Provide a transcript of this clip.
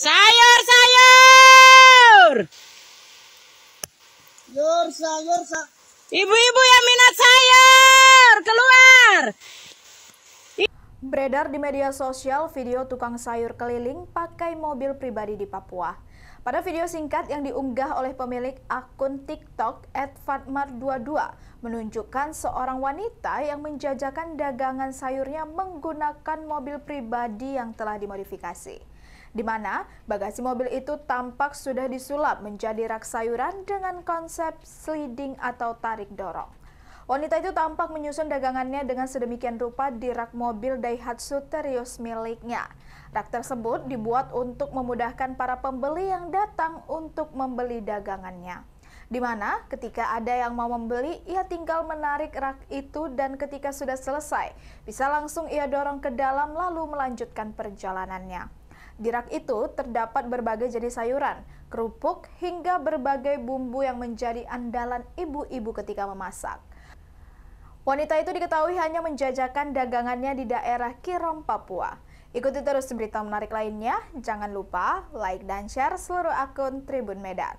Sayur, sayur. Sayur, sayur, Ibu-ibu yang minat sayur. Beredar di media sosial video tukang sayur keliling pakai mobil pribadi di Papua. Pada video singkat yang diunggah oleh pemilik akun TikTok @fatmar22 menunjukkan seorang wanita yang menjajakan dagangan sayurnya menggunakan mobil pribadi yang telah dimodifikasi. Di mana bagasi mobil itu tampak sudah disulap menjadi rak sayuran dengan konsep sliding atau tarik dorong. Wanita itu tampak menyusun dagangannya dengan sedemikian rupa di rak mobil Daihatsu Terios miliknya. Rak tersebut dibuat untuk memudahkan para pembeli yang datang untuk membeli dagangannya. Di mana ketika ada yang mau membeli, ia tinggal menarik rak itu dan ketika sudah selesai, bisa langsung ia dorong ke dalam lalu melanjutkan perjalanannya. Di rak itu terdapat berbagai jenis sayuran, kerupuk, hingga berbagai bumbu yang menjadi andalan ibu-ibu ketika memasak. Wanita itu diketahui hanya menjajakan dagangannya di daerah Kirom, Papua. Ikuti terus berita menarik lainnya. Jangan lupa like dan share seluruh akun Tribun Medan.